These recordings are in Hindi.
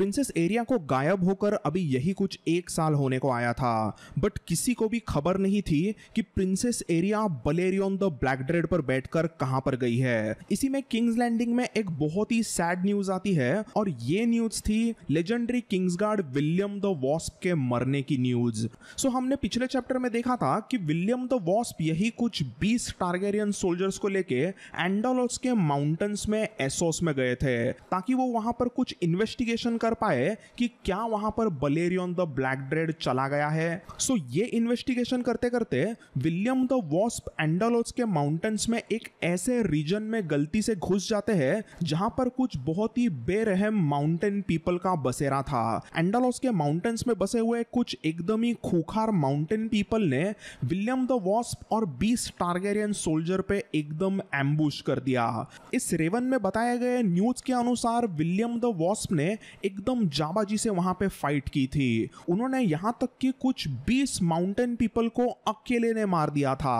प्रिंसेस एरिया को गायब होकर अभी यही कुछ एक साल होने को आया था बट किसी को भी खबर नहीं थी कि princess Aerea Balerion the Black Dread पर बैठकर कहां पर गई है इसी में किंग्स लैंडिंग में एक बहुत ही सैड न्यूज आती है और ये न्यूज थी legendary Kingsguard William the Wasp के मरने की न्यूज सो हमने पिछले चैप्टर में देखा था कि विलियम द वॉस्प यही कुछ बीस टारगेरियन सोल्जर्स को लेके एंडोलॉस के माउंटेन्स में एसोस में गए थे ताकि वो वहां पर कुछ इन्वेस्टिगेशन कर कर पाए कि क्या वहां पर बलेरियन द ब्लैक ड्रेड चला गया है सो so, ये इन्वेस्टिगेशन करते करते विलियम द वॉस्प एंडलोस के माउंटेन्स में एक ऐसे रीजन में गलती से घुस जाते हैं जहां पर कुछ बहुत ही बेरहम माउंटेन पीपल का बसेरा था एंडलोस के माउंटेन्स में बसे हुए कुछ एकदम ही खूखार माउंटेन पीपल ने विलियम द वॉस्प और बीस टारगेरियन सोल्जर पे एकदम एम्बुश कर दिया इस रेवन में बताए गए न्यूज के अनुसार विलियम द वॉस्प ने एक एकदम जाबाजी से वहां पे फाइट की थी उन्होंने यहाँ तक कि कुछ 20 माउंटेन पीपल को अकेले ने मार दिया था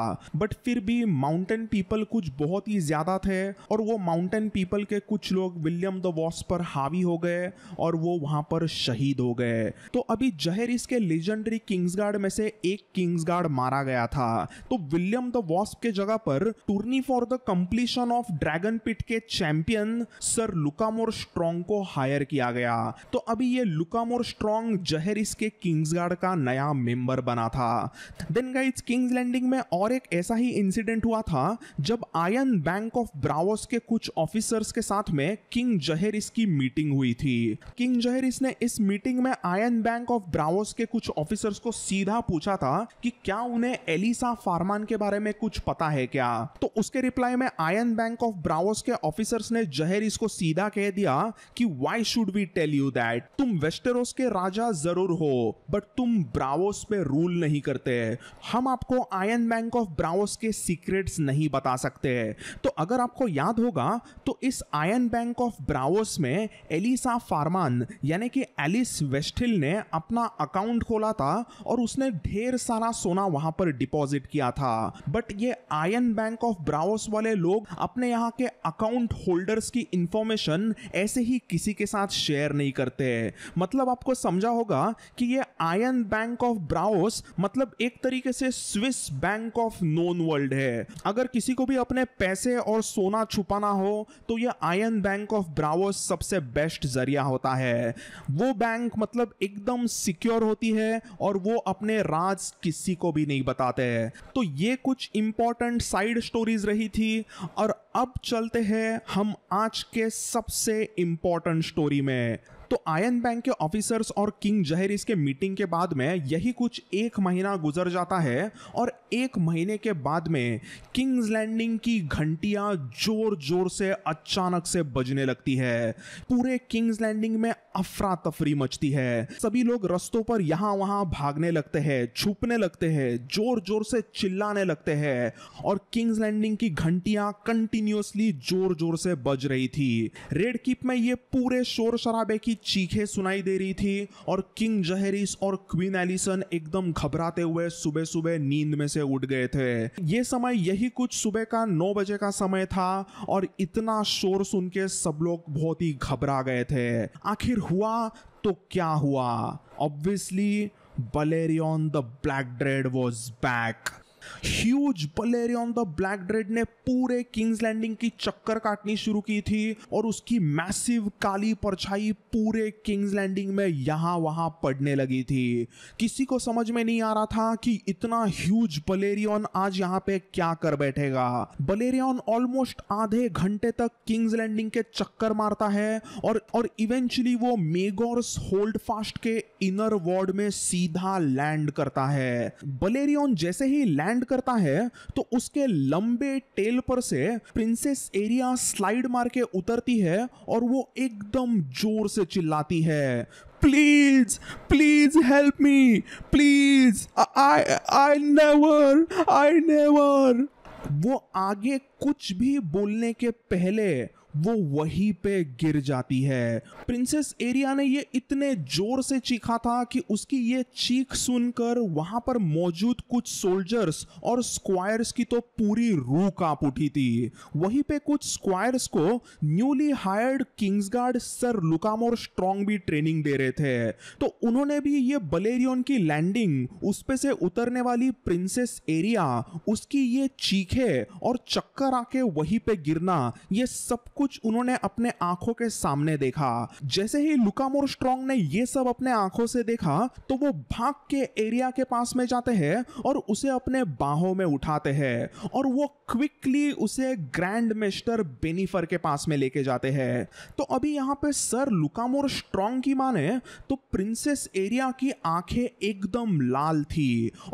बट फिर भी माउंटेन पीपल कुछ बहुत ही ज्यादा थे और वो माउंटेन पीपल के कुछ लोग विलियम द वॉस पर हावी हो गए और वो वहां पर शहीद हो गए तो अभी जहर इसके लेजेंडरी किंग्सगार्ड में से एक किंग्सगार्ड मारा गया था तो विलियम द वॉस के जगह पर tourney for the completion of Dragonpit के चैंपियन सर लुकामोर स्ट्रॉन्ग को हायर किया गया था तो अभी ये लुकामोर स्ट्रॉन्ग जहर इसके किंग्सगार्ड का नया मेंबर बना था देन गाइज किंग्स लैंडिंग में और एक ऐसा ही इंसिडेंट हुआ था जब आयन बैंक ऑफ ब्रावोस के कुछ ऑफिसर्स के साथ में किंग जहर इसकी मीटिंग हुई थी किंग जहर इसने इस मीटिंग में आयन बैंक ऑफ ब्रावोस के कुछ ऑफिसर्स को सीधा पूछा था कि क्या उन्हें एलिसा फार्मान के बारे में कुछ पता है क्या तो उसके रिप्लाई में आयन बैंक ऑफ ब्रावोस के ऑफिसर्स ने जहर इसको सीधा कह दिया कि why should we tell tell you that तुम वेस्टेरोस के राजा जरूर हो बट तुम ब्रावोस पे रूल नहीं करते हम आपको आयन बैंक ऑफ ब्रावोस के सीक्रेट्स नहीं बता सकते तो अगर आपको याद होगा तो इस आयन बैंक ऑफ ब्रावोस में एलिसा फार्मान यानी कि एलिस वेस्टिल ने अपना अकाउंट खोला था और उसने ढेर सारा सोना वहां पर डिपॉजिट किया था बट ये आयन बैंक ऑफ ब्रावोस वाले लोग अपने यहाँ के अकाउंट होल्डर्स की इंफॉर्मेशन ऐसे ही किसी के साथ शेयर नहीं करते हैं मतलब आपको समझा होगा कि ये आयन बैंक ऑफ ब्राउस मतलब एक तरीके से Swiss bank of known world है अगर किसी को भी अपने पैसे और सोना छुपाना हो तो ये आयन बैंक ऑफ ब्राउस सबसे बेस्ट जरिया होता है वो बैंक मतलब एकदम सिक्योर होती है और वो अपने राज किसी को भी नहीं बताते हैं तो ये कुछ इंपॉर्टेंट साइड स्टोरीज रही थी और अब चलते हैं हम आज के सबसे इंपॉर्टेंट स्टोरी में तो आयन बैंक के ऑफिसर्स और किंग जहर इसके मीटिंग के बाद में यही कुछ एक महीना गुजर जाता है और एक महीने के बाद में किंग्स लैंडिंग की घंटियां जोर जोर से अचानक से बजने लगती है पूरे किंग्स लैंडिंग में अफरा तफरी मचती है सभी लोग रस्तों पर यहां वहां भागने लगते हैं छुपने लगते हैं जोर जोर से चिल्लाने लगते हैं और किंग्स लैंडिंग की घंटियां कंटिन्यूसली जोर जोर से बज रही थी रेड कीप में ये पूरे शोर शराबे की चीखें सुनाई दे रही थी और किंग जहरीस और क्वीन एलिसन एकदम घबराते हुए सुबह सुबह नींद में से उठ गए थे ये समय यही कुछ सुबह का नौ बजे का समय था और इतना शोर सुन के सब लोग बहुत ही घबरा गए थे आखिर हुआ तो क्या हुआ obviously Balerion the Black Dread was back huge Balerion the Black Dread ने पूरे किंग्स लैंडिंग की चक्कर काटनी शुरू की थी और उसकी मैसिव काली परछाई पूरे किंग्स लैंडिंग में यहां वहां पड़ने लगी थी किसी को समझ में नहीं आ रहा था कि इतना ह्यूज बलेरियन आज यहां पे क्या कर बैठेगा बलेरियन ऑलमोस्ट आधे घंटे तक किंग्स लैंडिंग के चक्कर मारता है और और इवेंचुअली वो मेगोर्स होल्ड फास्ट के इनर वार्ड में सीधा लैंड करता है बलेरियन जैसे ही लैंड लैंड करता है तो उसके लंबे टेल पर से प्रिंसेस एरिया स्लाइड मार के उतरती है और वो एकदम जोर से चिल्लाती है please please help me please I I never I never वो आगे कुछ भी बोलने के पहले वो वहीं पे गिर जाती है प्रिंसेस एरिया ने ये इतने जोर से चीखा था कि उसकी ये चीख सुनकर वहां पर मौजूद कुछ सोल्जर्स और स्क्वायर्स की तो पूरी रूह कांप उठी थी वहीं पे कुछ स्क्वायर्स को newly hired Kingsguard Sir Lucamore Strong भी ट्रेनिंग दे रहे थे तो उन्होंने भी ये बलेरियन की लैंडिंग उस पे से उतरने वाली प्रिंसेस एरिया उसकी ये चीखे और चक्कर आके वहीं पे गिरना ये सब कुछ उन्होंने अपने आंखों के सामने देखा जैसे ही लुकामोर स्ट्रॉन्ग ने ये सब अपने आंखों से देखा तो वो भाग के एरिया के पास में जाते हैं और उसे अपने बाहों में उठाते हैं और वो क्विकली उसे ग्रैंड मिस्टर बेनिफर के पास में लेके जाते हैं तो अभी यहाँ पे सर लुकामोर स्ट्रॉन्ग की माने तो प्रिंसेस एरिया की आंखें एकदम लाल थी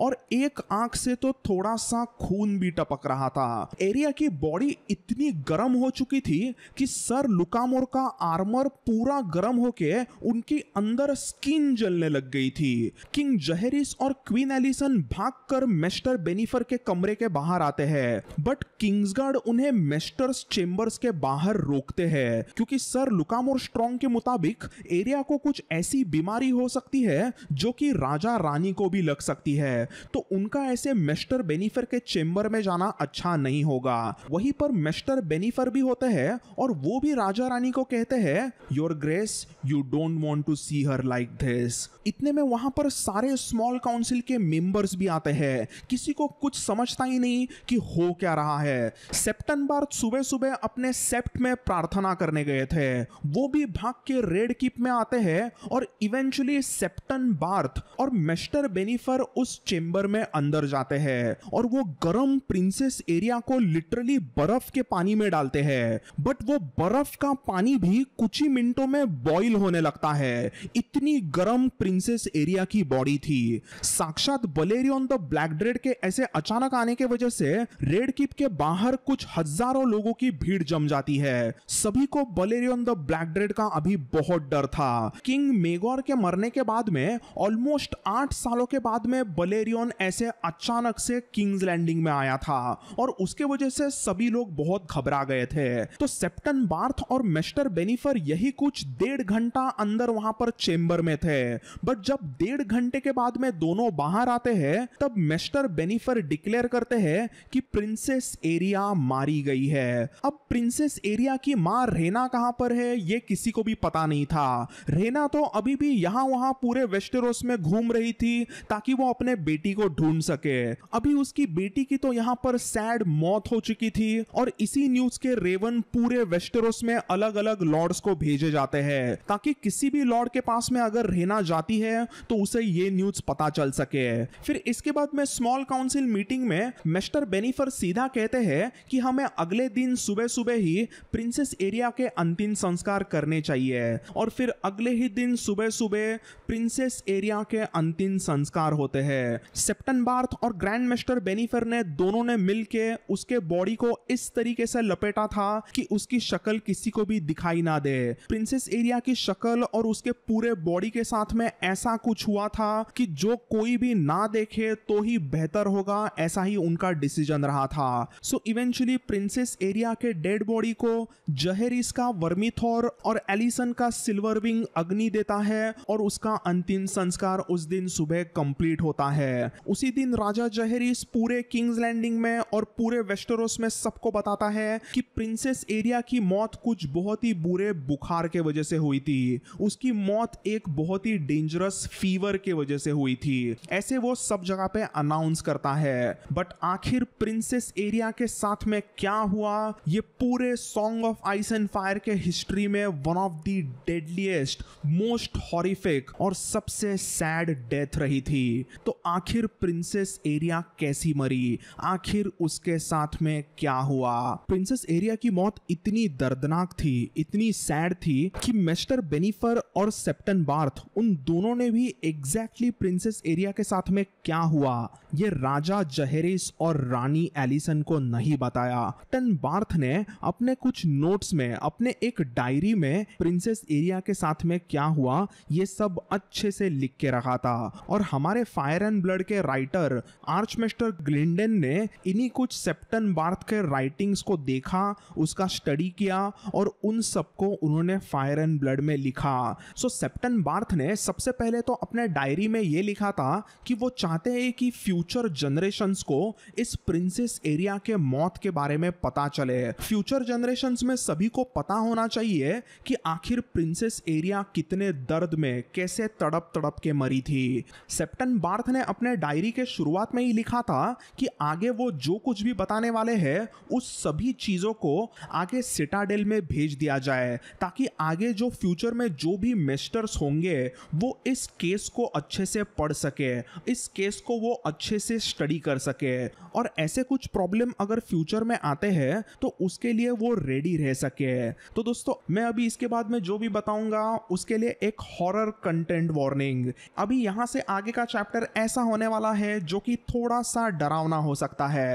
और एक आंख से तो थोड़ा सा खून भी टपक रहा था एरिया की बॉडी इतनी गर्म हो चुकी थी कि सर लुकामोर का आर्मर पूरा गर्म होके उनके अंदर स्किन जलने लग गई थी किंग जहरिस और क्वीन एलिसन भागकर मेस्टर बेनिफर के कमरे के बाहर आते हैं बट किंग्सगार्ड उन्हें मेस्टर्स चेंबर्स के बाहर रोकते हैं क्योंकि सर लुकामोर स्ट्रॉन्ग के मुताबिक एरिया को कुछ ऐसी बीमारी हो सकती है जो कि राजा रानी को भी लग सकती है तो उनका ऐसे मेस्टर बेनिफर के चेंबर में जाना अच्छा नहीं होगा वहीं पर मेस्टर बेनिफर भी होते हैं और वो भी राजा रानी को कहते हैं your grace you don't want to see her like this इतने में वहां पर सारे स्मॉल काउंसिल के मेंबर्स भी आते हैं किसी को कुछ समझता ही नहीं कि हो क्या रहा है सेप्टन बार सुबह सुबह अपने सेप्ट में प्रार्थना करने गए थे वो भी भाग के रेड किप में आते हैं और इवेंचुअली सेप्टन बार्थ और मेस्टर बेनिफर उस चेंबर में अंदर जाते हैं और वो गर्म प्रिंसेस एरिया को लिटरली बर्फ के पानी में डालते हैं बट बट वो बर्फ का पानी भी कुछ ही मिनटों में बॉईल होने लगता है इतनी गर्म प्रिंसेस एरिया की बॉडी थी साक्षात बलेरियन द ब्लैक ड्रेड के ऐसे अचानक आने के वजह से रेड कीप के बाहर कुछ हजारों लोगों की भीड़ जम जाती है सभी को बलेरियन द ब्लैक ड्रेड का अभी बहुत डर था किंग मेगोर के मरने के बाद में ऑलमोस्ट आठ सालों के बाद में बलेरियन ऐसे अचानक से किंग्स लैंडिंग में आया था और उसके वजह से सभी लोग बहुत घबरा गए थे तो सेप्टन बार्थ और मिस्टर बेनिफर यही कुछ डेढ़ घंटा अंदर वहां पर चेंबर में थे बट जब डेढ़ घंटे के बाद में दोनों बाहर आते हैं तब मिस्टर बेनिफर डिक्लेयर करते हैं कि प्रिंसेस एरिया मारी गई है अब प्रिंसेस एरिया की मां रेना कहां पर है ये किसी को भी पता नहीं था रेना तो अभी भी यहां वहां पूरे वेस्टेरोस में घूम रही थी ताकि वो अपने बेटी को ढूंढ सके अभी उसकी बेटी की तो यहां पर सैड मौत हो चुकी थी और इसी न्यूज के रेवन पूरे पूरे वेस्टरोस में अलग अलग लॉर्ड्स को भेजे जाते हैं ताकि किसी भी लॉर्ड के पास में अगर रहना जाती है तो उसे ये न्यूज पता चल सके फिर इसके बाद में स्मॉल काउंसिल मीटिंग में मिस्टर बेनिफर सीधा कहते हैं कि हमें अगले दिन सुबह सुबह ही प्रिंसेस एरिया के अंतिम संस्कार करने चाहिए और फिर अगले ही दिन सुबह सुबह प्रिंसेस एरिया के अंतिम संस्कार होते हैं सेप्टन बार्थ और ग्रैंड मिस्टर बेनिफर ने दोनों ने मिलकर उसके बॉडी को इस तरीके से लपेटा था कि उसकी शक्ल किसी को भी दिखाई ना दे प्रिंसेस एरिया की शक्ल और उसके पूरे बॉडी के साथ में ऐसा कुछ हुआ था कि जो कोई भी ना देखे तो ही बेहतर होगा ऐसा ही उनका डिसीजन रहा था सो इवेंचुअली प्रिंसेस एरिया के डेड बॉडी को जहरिस का वर्मिथोर और एलिसन का सिल्वर विंग अग्नि देता है और उसका अंतिम संस्कार उस दिन सुबह कंप्लीट होता है उसी दिन राजा जहरिस पूरे किंग्स लैंडिंग में और पूरे वेस्टरोस में सबको बताता है कि प्रिंसेस एरिया मीडिया की मौत कुछ बहुत ही बुरे बुखार के वजह से हुई थी उसकी मौत एक बहुत ही डेंजरस फीवर के वजह से हुई थी ऐसे वो सब जगह पे अनाउंस करता है बट आखिर प्रिंसेस एरिया के साथ में क्या हुआ ये पूरे Song of Ice and Fire के हिस्ट्री में one of the deadliest most horrific और सबसे सैड डेथ रही थी तो आखिर प्रिंसेस एरिया कैसी मरी आखिर उसके साथ में क्या हुआ प्रिंसेस एरिया की मौत इतनी दर्दनाक थी इतनी सैड थी कि मिस्टर बेनिफर और सेप्टन बार्थ उन दोनों ने भी एग्जैक्टली प्रिंसेस एरिया के साथ में क्या हुआ ये राजा जहरिस और रानी एलिसन को नहीं बताया टन बार्थ ने अपने कुछ नोट्स में अपने एक डायरी में प्रिंसेस एरिया के साथ में क्या हुआ ये सब अच्छे से लिख के रखा था और हमारे फायर एंड ब्लड के राइटर आर्च मिस्टर ग्लिंडन ने इन्हीं कुछ सेप्टन बार्थ के राइटिंग्स को देखा उसका स्टडी किया और उन सबको उन्होंने फायर एंड ब्लड में लिखा सो सेप्टन बार्थ ने सबसे पहले तो अपने डायरी में ये लिखा था कि वो चाहते हैं कि फ्यूचर जनरेशन को इस प्रिंसेस एरिया के मौत के बारे में पता चले फ्यूचर जनरेशन में सभी को पता होना चाहिए कि आखिर प्रिंसेस एरिया कितने दर्द में कैसे तड़प तड़प के मरी थी सेप्टन बार्थ ने अपने डायरी के शुरुआत में ही लिखा था कि आगे वो जो कुछ भी बताने वाले हैं उस सभी चीजों को आगे के सिटाडेल में भेज दिया जाए ताकि आगे जो फ्यूचर में जो भी मिस्टर्स होंगे वो इस केस को अच्छे से पढ़ सके इस केस को वो अच्छे से स्टडी कर सके और ऐसे कुछ प्रॉब्लम अगर फ्यूचर में आते हैं तो उसके लिए वो रेडी रह सके तो दोस्तों मैं अभी इसके बाद में जो भी बताऊंगा उसके लिए एक हॉरर कंटेंट वार्निंग अभी यहां से आगे का चैप्टर ऐसा होने वाला है जो कि थोड़ा सा डरावना हो सकता है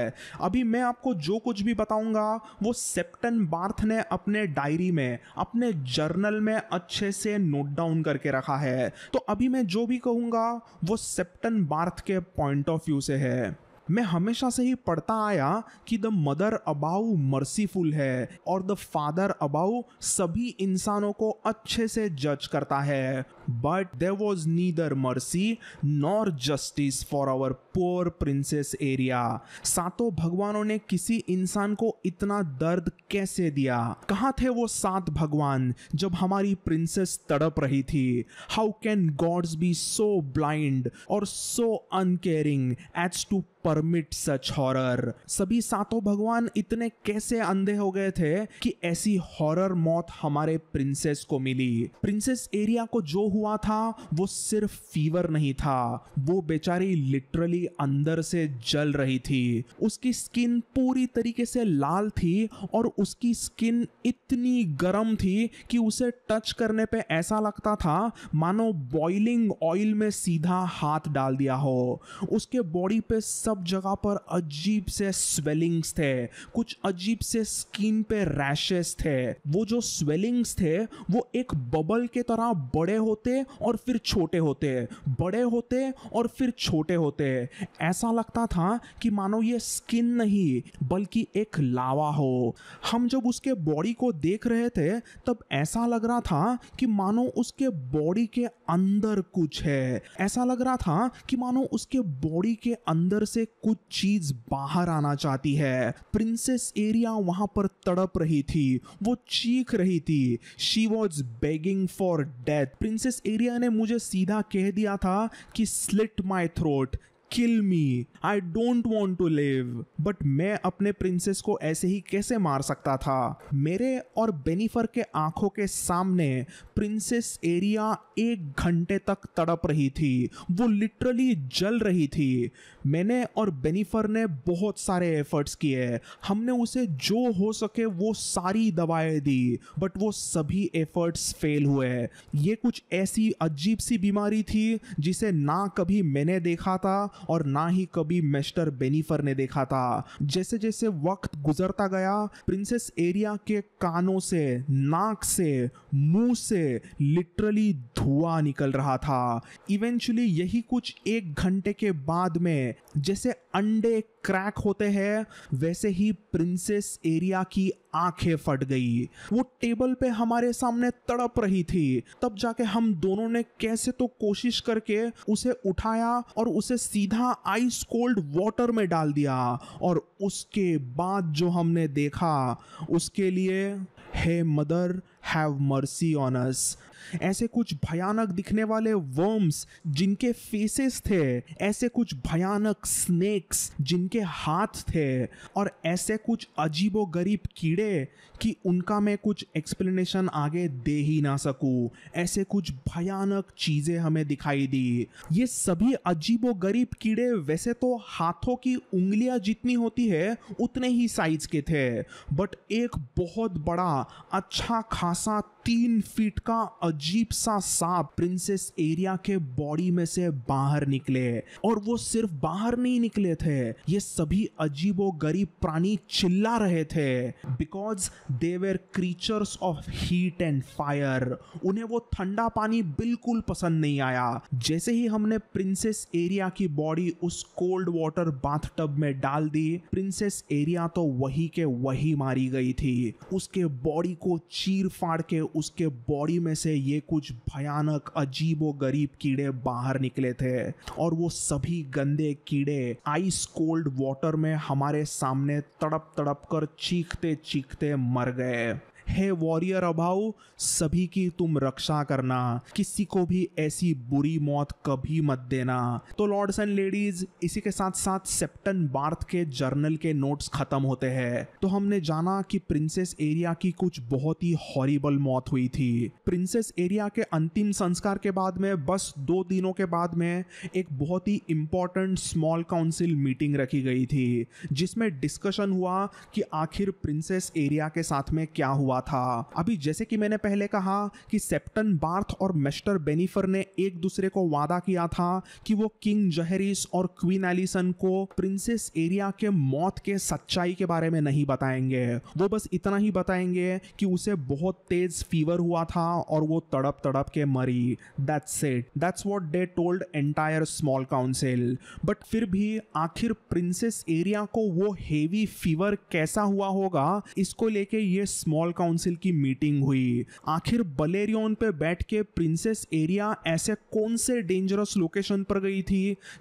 अभी मैं आपको जो कुछ भी बताऊंगा वो सेप्टन बार्थ ने अपने डायरी में अपने जर्नल में अच्छे से नोट डाउन करके रखा है तो अभी मैं जो भी कहूँगा वो सेप्टन बार्थ के पॉइंट ऑफ व्यू से है मैं हमेशा से ही पढ़ता आया कि द मदर अबाउ मर्सीफुल है और द फादर अबाउ सभी इंसानों को अच्छे से जज करता है But there was neither mercy nor justice for our poor princess area. सातों भगवानों ने किसी इंसान को इतना दर्द कैसे दिया कहाँ थे वो सात भगवान जब हमारी प्रिंसेस तड़प रही थी how can gods be so blind और so uncaring as to permit such horror सभी सातों भगवान इतने कैसे अंधे हो गए थे कि ऐसी हॉरर मौत हमारे प्रिंसेस को मिली प्रिंसेस एरिया को जो हुआ था वो सिर्फ फीवर नहीं था वो बेचारी लिटरली अंदर से जल रही थी उसकी स्किन पूरी तरीके से लाल थी और उसकी स्किन इतनी गर्म थी कि उसे टच करने पे ऐसा लगता था मानो बॉइलिंग ऑयल में सीधा हाथ डाल दिया हो उसके बॉडी पे सब जगह पर अजीब से स्वेलिंग्स थे कुछ अजीब से स्किन पे रैशेस थे वो जो स्वेलिंग्स थे वो एक बबल के तरह बड़े होते होते और फिर छोटे होते हैं बड़े होते और फिर छोटे होते हैं ऐसा लगता था कि मानो ये स्किन नहीं बल्कि एक लावा हो हम जब उसके बॉडी को देख रहे थे तब ऐसा लग रहा था कि मानो उसके बॉडी के अंदर कुछ है ऐसा लग रहा था कि मानो उसके बॉडी के अंदर से कुछ चीज बाहर आना चाहती है प्रिंसेस एरिया वहां पर तड़प रही थी वो चीख रही थी she was begging for death princess Aerea ने मुझे सीधा कह दिया था कि slit my throat kill me I don't want to live but मैं अपने प्रिंसेस को ऐसे ही कैसे मार सकता था मेरे और बेनिफर के आंखों के सामने प्रिंसेस एरिया एक घंटे तक तड़प रही थी वो लिटरली जल रही थी मैंने और बेनिफर ने बहुत सारे एफर्ट्स किए हमने उसे जो हो सके वो सारी दवाएं दी बट वो सभी एफर्ट्स फेल हुए ये कुछ ऐसी अजीब सी बीमारी थी जिसे ना कभी मैंने देखा था और ना ही कभी मिस्टर बेनिफर ने देखा था जैसे जैसे वक्त गुजरता गया प्रिंसेस एरिया के कानों से नाक से मुंह से लिटरली धुआं निकल रहा था इवेंचुअली यही कुछ एक घंटे के बाद में जैसे अंडे क्रैक होते हैं वैसे ही प्रिंसेस एरिया की आंखें फट गई वो टेबल पे हमारे सामने तड़प रही थी तब जाके हम दोनों ने कैसे तो कोशिश करके उसे उठाया और उसे सीधा आइस कोल्ड वाटर में डाल दिया और उसके बाद जो हमने देखा उसके लिए हे Mother have mercy on us ऐसे कुछ भयानक दिखने वाले वर्म्स जिनके फेसेस थे ऐसे कुछ भयानक स्नेक्स जिनके हाथ थे और ऐसे कुछ अजीबो गरीब कीड़े कि उनका मैं कुछ एक्सप्लेनेशन आगे दे ही ना सकूं ऐसे कुछ भयानक चीज़ें हमें दिखाई दी ये सभी अजीबो गरीब कीड़े वैसे तो हाथों की उंगलियां जितनी होती है उतने ही साइज के थे बट एक बहुत बड़ा अच्छा खा relação a तीन फीट का अजीब सा सांप प्रिंसेस एरिया के बॉडी में से बाहर निकले और वो सिर्फ बाहर नहीं निकले थे ये सभी अजीबो गरीब प्राणी चिल्ला रहे थे because they were creatures of heat and fire उन्हें वो ठंडा पानी बिल्कुल पसंद नहीं आया जैसे ही हमने प्रिंसेस एरिया की बॉडी उस कोल्ड वाटर बाथ टब में डाल दी प्रिंसेस एरिया तो वही के वही मारी गई थी उसके बॉडी को चीर फाड़ के उसके बॉडी में से ये कुछ भयानक अजीब व गरीब कीड़े बाहर निकले थे और वो सभी गंदे कीड़े आइस कोल्ड वाटर में हमारे सामने तड़प तड़प कर चीखते चीखते मर गए हे वॉरियर अभाव सभी की तुम रक्षा करना किसी को भी ऐसी बुरी मौत कभी मत देना तो लॉर्ड्स एंड लेडीज इसी के साथ साथ सेप्टन बार्थ के जर्नल के नोट्स खत्म होते हैं तो हमने जाना कि प्रिंसेस एरिया की कुछ बहुत ही हॉरिबल मौत हुई थी प्रिंसेस एरिया के अंतिम संस्कार के बाद में बस दो दिनों के बाद में एक बहुत ही इंपॉर्टेंट स्मॉल काउंसिल मीटिंग रखी गई थी जिसमें डिस्कशन हुआ कि आखिर प्रिंसेस एरिया के साथ में क्या हुआ था अभी जैसे कि मैंने पहले कहा कि सेप्टन बार्थ और मेस्टर बेनिफर ने एक दूसरे को वादा किया था कि वो किंग जहरिस और क्वीन एलिसन को प्रिंसेस एरिया के मौत के सच्चाई के बारे में नहीं बताएंगे वो बस इतना ही बताएंगे कि उसे बहुत तेज फीवर हुआ था और वो तड़प तड़प के मरी that's it that's what they told entire small council but फिर भी आखिर प्रिंसेस एरिया को वो हेवी फीवर कैसा हुआ होगा इसको लेके ये स्मॉल काउंसिल की मीटिंग हुई आखिर बलेरियन पे बैठ के प्रिंसेस एरिया ऐसे कौन से डेंजरस लोकेशन पर गई थी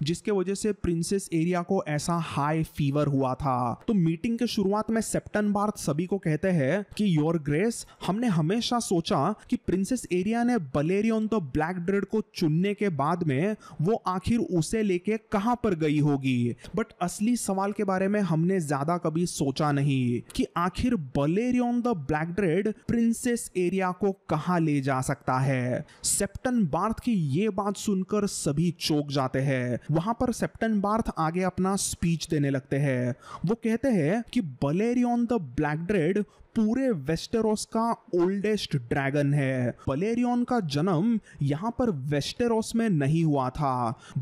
जिसके वजह से प्रिंसेस एरिया को ऐसा हाई फीवर हुआ था तो मीटिंग के शुरुआत में सेप्टन बार्थ सभी को कहते हैं कि योर ग्रेस हमने हमेशा सोचा कि प्रिंसेस एरिया ने बलेरियन तो ब्लैक ड्रेड को चुनने के बाद में वो आखिर उसे लेके कहां पर गई होगी बट असली सवाल के बारे में हमने ज्यादा कभी सोचा नहीं कि आखिर Balerion the Black Dread princess Aerea को कहा ले जा सकता है सेप्टन बार्थ की ये बात सुनकर सभी चौक जाते हैं वहां पर सेप्टन बार्थ आगे अपना स्पीच देने लगते हैं वो कहते हैं कि बलेरियन द ब्लैक ड्रेड पूरे वेस्टेरोस का ओल्डेस्ट ड्रैगन है बलेरियन का जन्म यहाँ पर वेस्टेरोस में नहीं हुआ था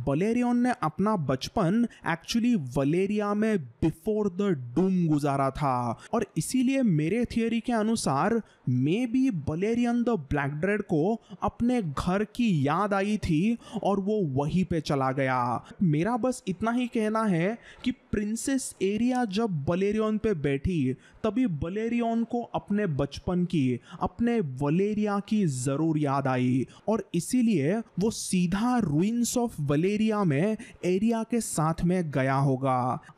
बलेरियन ने अपना बचपन एक्चुअली वलेरिया में बिफोर द डूम गुजारा था और इसीलिए मेरे थियोरी के अनुसार maybe Balerion the Black Dread को अपने घर की याद आई थी और वो वहीं पे चला गया मेरा बस इतना ही कहना है कि प्रिंसेस एरिया जब बलेरियन पे बैठी तभी बलेरियन उनको अपने बचपन की अपने वलेरिया की ज़रूर याद आई और इसीलिए वो सीधा रुइंस ऑफ वलेरिया में एरिया के साथ में गया होगा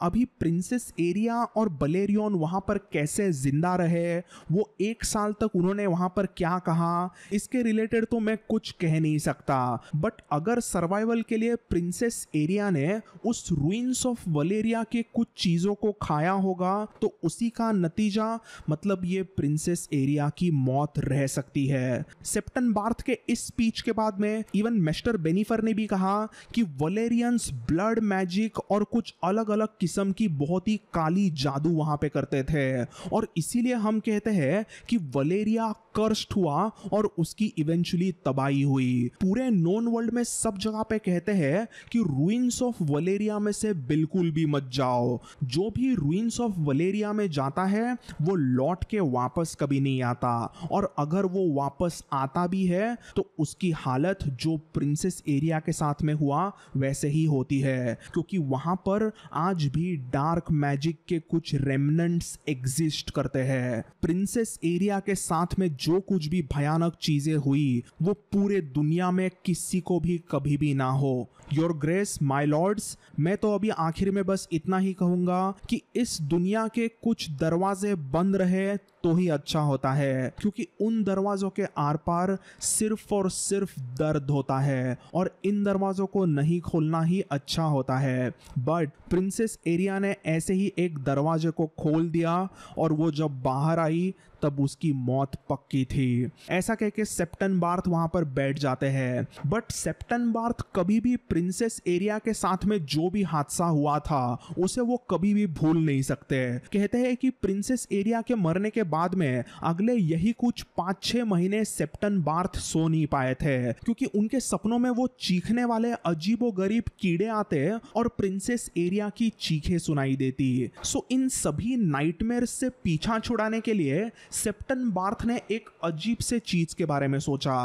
अभी प्रिंसेस एरिया और बलेरियन वहां पर कैसे जिंदा रहे वो एक साल तक उन्होंने वहां पर क्या कहा इसके रिलेटेड तो मैं कुछ कह नहीं सकता बट अगर सर्वाइवल के लिए प्रिंसेस एरिया ने उस रुइंस ऑफ वलेरिया के कुछ चीज़ों को खाया होगा तो उसी का नतीजा मतलब मतलब ये प्रिंसेस एरिया की मौत रह सकती है सेप्टन बार्थ के इस स्पीच के बाद में इवन मेस्टर बेनिफर ने भी कहा कि वलेरियंस ब्लड मैजिक और कुछ अलग अलग किस्म की बहुत ही काली जादू वहां पे करते थे और इसीलिए हम कहते हैं कि वलेरिया कर्स्ट हुआ और उसकी इवेंचुअली तबाही हुई पूरे नॉन वर्ल्ड में सब जगह पे कहते हैं कि रूइंस ऑफ वलेरिया में से बिल्कुल भी मत जाओ जो भी रूइंस ऑफ वलेरिया में जाता है वो लौट के वापस कभी नहीं आता और अगर वो वापस आता भी है तो उसकी हालत जो प्रिंसेस एरिया के साथ में हुआ वैसे ही होती है क्योंकि वहां पर आज भी डार्क मैजिक के कुछ रेमनेंट्स एग्जिस्ट करते हैं प्रिंसेस एरिया के साथ में जो कुछ भी भयानक चीजें हुई वो पूरे दुनिया में किसी को भी कभी भी ना हो योर ग्रेस माई लॉर्ड्स मैं तो अभी आखिर में बस इतना ही कहूंगा कि इस दुनिया के कुछ दरवाजे बंद रहे तो ही अच्छा होता है क्योंकि उन दरवाजों के आर पार सिर्फ और सिर्फ दर्द होता है और इन दरवाजों को नहीं खोलना ही अच्छा होता है बट प्रिंसेस एरिया ने ऐसे ही एक दरवाजे को खोल दिया और वो जब बाहर आई तब उसकी मौत पक्की थी ऐसा कह के सेप्टन बार्थ वहां पर बैठ जाते हैं बट सेप्टन बार्थ कभी भी प्रिंसेस एरिया के साथ में जो भी हादसा हुआ था उसे वो कभी भी भूल नहीं सकते कहते हैं कि प्रिंसेस एरिया के मरने के बाद में अगले यही कुछ पांच छह महीने सेप्टन बार्थ सो नहीं पाए थे क्योंकि उनके सपनों में वो चीखने वाले अजीबो गरीब कीड़े आते और प्रिंसेस एरिया की चीखे सुनाई देती सो इन सभी नाइटमेयर से पीछा छुड़ाने के लिए सेप्टन बार्थ ने एक अजीब से चीज के बारे में सोचा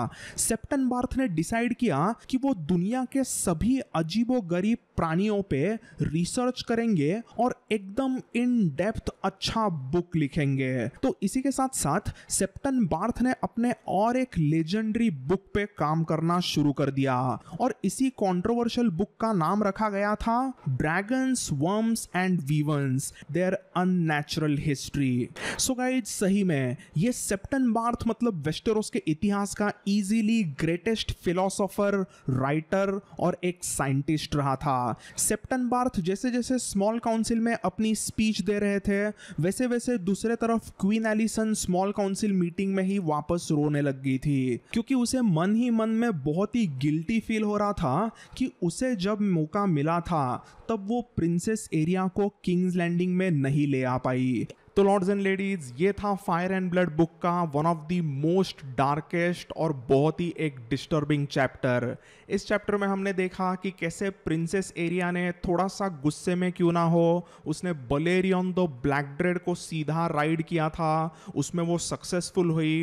सेप्टन बार्थ ने डिसाइड किया कि वो दुनिया के सभी सभी अजीबो गरीब प्राणियों पे रिसर्च करेंगे और एकदम इन डेप्थ अच्छा बुक लिखेंगे तो इसी के साथ साथ सेप्टन बार्थ ने अपने और एक लेजेंडरी बुक पे काम करना शुरू कर दिया और इसी कंट्रोवर्शियल बुक का नाम रखा गया था Dragons Wyrms and Wyverns Their Unnatural History so guide सही में ये सेप्टन बार्थ मतलब वेस्टेरोस के इतिहास का इजीली ग्रेटेस्ट फिलोसोफर राइटर और एक एक साइंटिस्ट रहा था सेप्टन बार्थ जैसे जैसे स्मॉल काउंसिल में अपनी स्पीच दे रहे थे वैसे वैसे दूसरे तरफ queen Alysanne small council meeting में ही वापस रोने लग गई थी क्योंकि उसे मन ही मन में बहुत ही गिल्टी फील हो रहा था कि उसे जब मौका मिला था तब वो प्रिंसेस एरिया को किंग्स लैंडिंग में नहीं ले आ पाई तो लॉर्ड्स एंड लेडीज ये था फायर एंड ब्लड बुक का one of the most darkest और बहुत ही एक डिस्टर्बिंग चैप्टर इस चैप्टर में हमने देखा कि कैसे प्रिंसेस एरिया ने थोड़ा सा गुस्से में क्यों ना हो उसने बलेरियन द ब्लैक ड्रेड को सीधा राइड किया था उसमें वो सक्सेसफुल हुई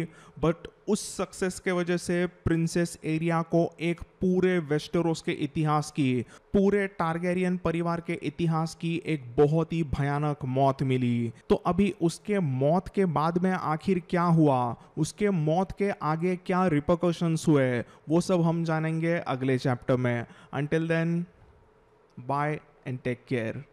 बट उस सक्सेस के वजह से प्रिंसेस एरिया को एक पूरे वेस्टरोस के इतिहास की पूरे टारगेरियन परिवार के इतिहास की एक बहुत ही भयानक मौत मिली तो अभी उसके मौत के बाद में आखिर क्या हुआ उसके मौत के आगे क्या रिपोकॉशंस हुए वो सब हम जानेंगे अगले चैप्टर में until then bye and take care